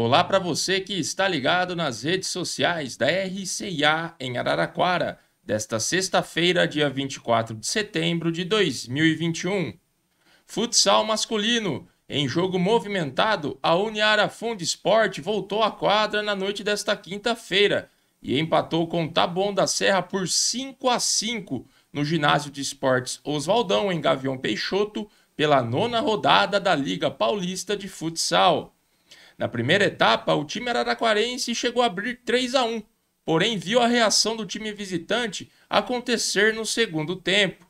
Olá para você que está ligado nas redes sociais da RCA em Araraquara, desta sexta-feira, dia 24 de setembro de 2021. Futsal masculino. Em jogo movimentado, a Uniara Fundo Esporte voltou à quadra na noite desta quinta-feira e empatou com Tabon da Serra por 5 a 5 no ginásio de esportes Oswaldão, em Gavião Peixoto, pela nona rodada da Liga Paulista de Futsal. Na primeira etapa, o time araraquarense chegou a abrir 3 a 1, porém viu a reação do time visitante acontecer no segundo tempo.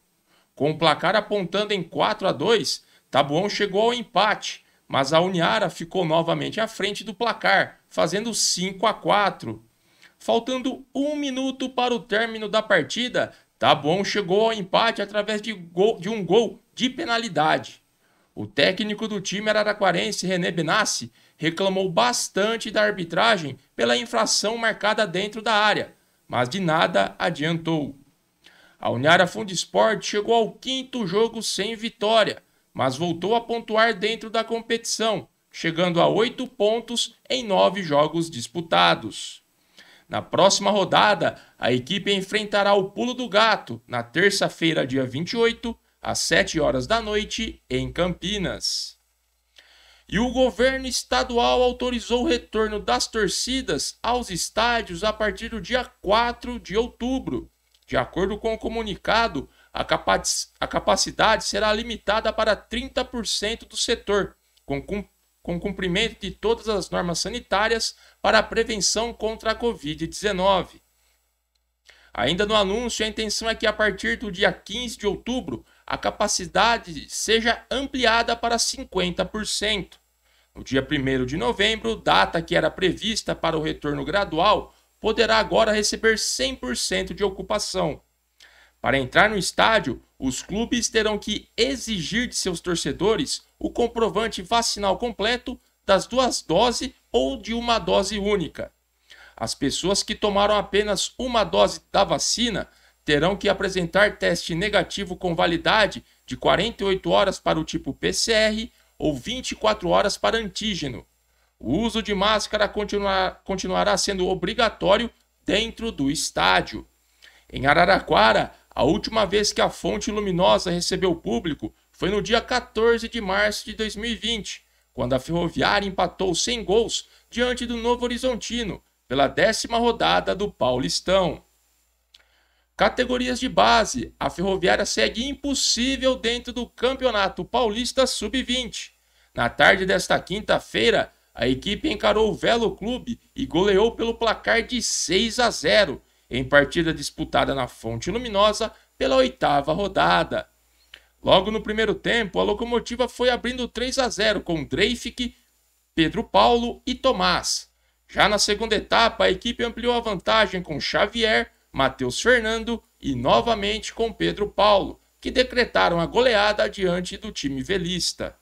Com o placar apontando em 4 a 2, Tabuão chegou ao empate, mas a Uniara ficou novamente à frente do placar, fazendo 5 a 4. Faltando um minuto para o término da partida, Tabuão chegou ao empate através de, gol, de um gol de penalidade. O técnico do time araraquarense, René Benassi, reclamou bastante da arbitragem pela infração marcada dentro da área, mas de nada adiantou. A Uniara Sport chegou ao quinto jogo sem vitória, mas voltou a pontuar dentro da competição, chegando a oito pontos em nove jogos disputados. Na próxima rodada, a equipe enfrentará o Pulo do Gato, na terça-feira, dia 28, às 7 horas da noite em Campinas. E o governo estadual autorizou o retorno das torcidas aos estádios a partir do dia 4 de outubro. De acordo com o comunicado, a, a capacidade será limitada para 30% do setor, com, cum com cumprimento de todas as normas sanitárias para a prevenção contra a Covid-19. Ainda no anúncio, a intenção é que a partir do dia 15 de outubro a capacidade seja ampliada para 50%. No dia 1 de novembro, data que era prevista para o retorno gradual, poderá agora receber 100% de ocupação. Para entrar no estádio, os clubes terão que exigir de seus torcedores o comprovante vacinal completo das duas doses ou de uma dose única. As pessoas que tomaram apenas uma dose da vacina terão que apresentar teste negativo com validade de 48 horas para o tipo PCR ou 24 horas para antígeno. O uso de máscara continuará sendo obrigatório dentro do estádio. Em Araraquara, a última vez que a fonte luminosa recebeu público foi no dia 14 de março de 2020, quando a Ferroviária empatou sem gols diante do Novo Horizontino pela décima rodada do Paulistão. Categorias de base: a Ferroviária segue impossível dentro do Campeonato Paulista Sub-20. Na tarde desta quinta-feira, a equipe encarou o Velo Clube e goleou pelo placar de 6 a 0, em partida disputada na Fonte Luminosa pela oitava rodada. Logo no primeiro tempo, a locomotiva foi abrindo 3 a 0 com Dreifik, Pedro Paulo e Tomás. Já na segunda etapa, a equipe ampliou a vantagem com Xavier Matheus Fernando e novamente com Pedro Paulo, que decretaram a goleada diante do time velista.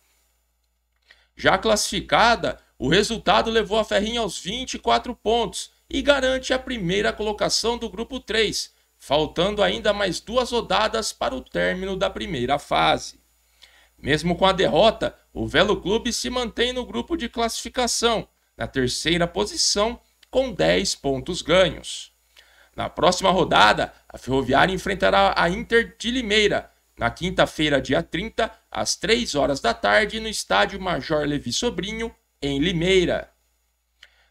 Já classificada, o resultado levou a Ferrinha aos 24 pontos e garante a primeira colocação do grupo 3, faltando ainda mais duas rodadas para o término da primeira fase. Mesmo com a derrota, o Velo Clube se mantém no grupo de classificação, na terceira posição, com 10 pontos ganhos. Na próxima rodada, a Ferroviária enfrentará a Inter de Limeira, na quinta-feira, dia 30, às 3 horas da tarde, no estádio Major Levi Sobrinho, em Limeira.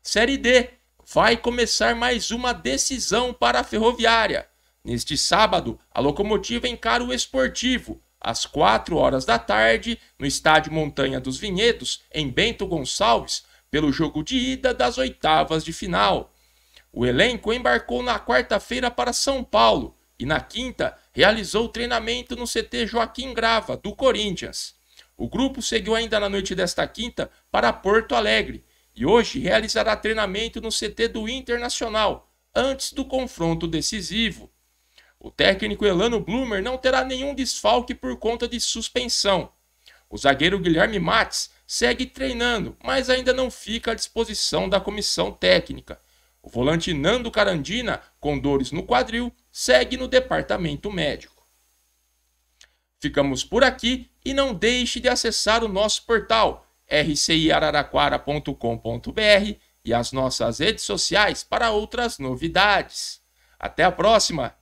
Série D vai começar mais uma decisão para a Ferroviária. Neste sábado, a locomotiva encara o esportivo, às 4 horas da tarde, no estádio Montanha dos Vinhedos, em Bento Gonçalves, pelo jogo de ida das oitavas de final. O elenco embarcou na quarta-feira para São Paulo e na quinta realizou treinamento no CT Joaquim Grava, do Corinthians. O grupo seguiu ainda na noite desta quinta para Porto Alegre e hoje realizará treinamento no CT do Internacional, antes do confronto decisivo. O técnico Elano Blumer não terá nenhum desfalque por conta de suspensão. O zagueiro Guilherme Matz segue treinando, mas ainda não fica à disposição da comissão técnica. O volante Nando Carandina, com dores no quadril, segue no departamento médico. Ficamos por aqui e não deixe de acessar o nosso portal rciararaquara.com.br e as nossas redes sociais para outras novidades. Até a próxima!